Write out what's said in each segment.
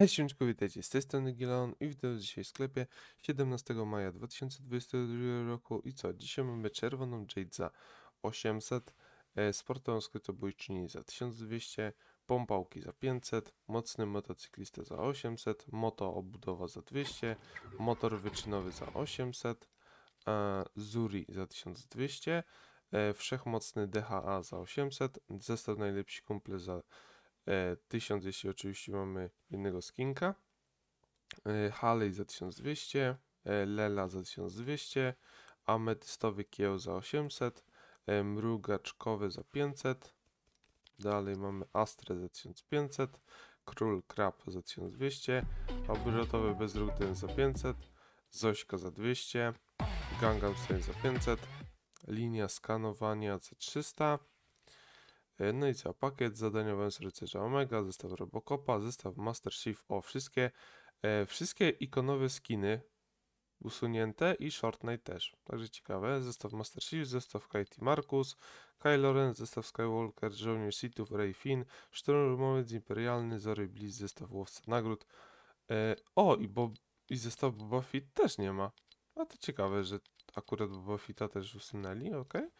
Hej siemczko, witajcie, z tej strony Gilon i witam dzisiaj w sklepie 17 maja 2022 roku i co, dzisiaj mamy czerwoną Jade za 800, e, sportową skrytobójczyni za 1200, pompałki za 500, mocny motocyklista za 800, moto obudowa za 200, motor wyczynowy za 800, e, Zuri za 1200, e, wszechmocny DHA za 800, zestaw najlepszy kumple za 1000, e, jeśli oczywiście mamy jednego skinka. E, Halej za 1200, e, Lela za 1200, ametystowy kieł za 800, mrugaczkowy za 500, dalej mamy Astre za 1500, Król Krab za 1200, obrotowy bezrutyn za 500, Zośka za 200, Gangnam Style za 500, linia skanowania za 300, E, no i co? Pakiet zadaniowy z rycerza Omega, zestaw Robocopa, zestaw Master Chief. O, wszystkie, e, wszystkie ikonowe skiny usunięte i Short Night też. Także ciekawe. Zestaw Master Chief, zestaw KT Marcus, Kylo Ren, zestaw Skywalker, żołnierz Sithów, Ray Finn, Szturmowiec Imperialny, Zory Blizz, zestaw Łowca Nagród. E, o, i, Bob, i zestaw Boba Fett też nie ma. A to ciekawe, że akurat Boba Fetta też usunęli, okej. Okay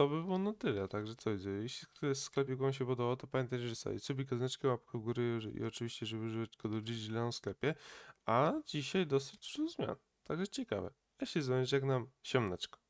to by było na tyle, także co idzie. Jeśli któryś sklepik Wam się podobał, to pamiętajcie, że sobie kozneczkę, łapkę w górę i oczywiście, żeby używać kodu GGLAN w sklepie, a dzisiaj dosyć dużo zmian, także ciekawe. Jeśli się z Wami żegnam, siomneczko.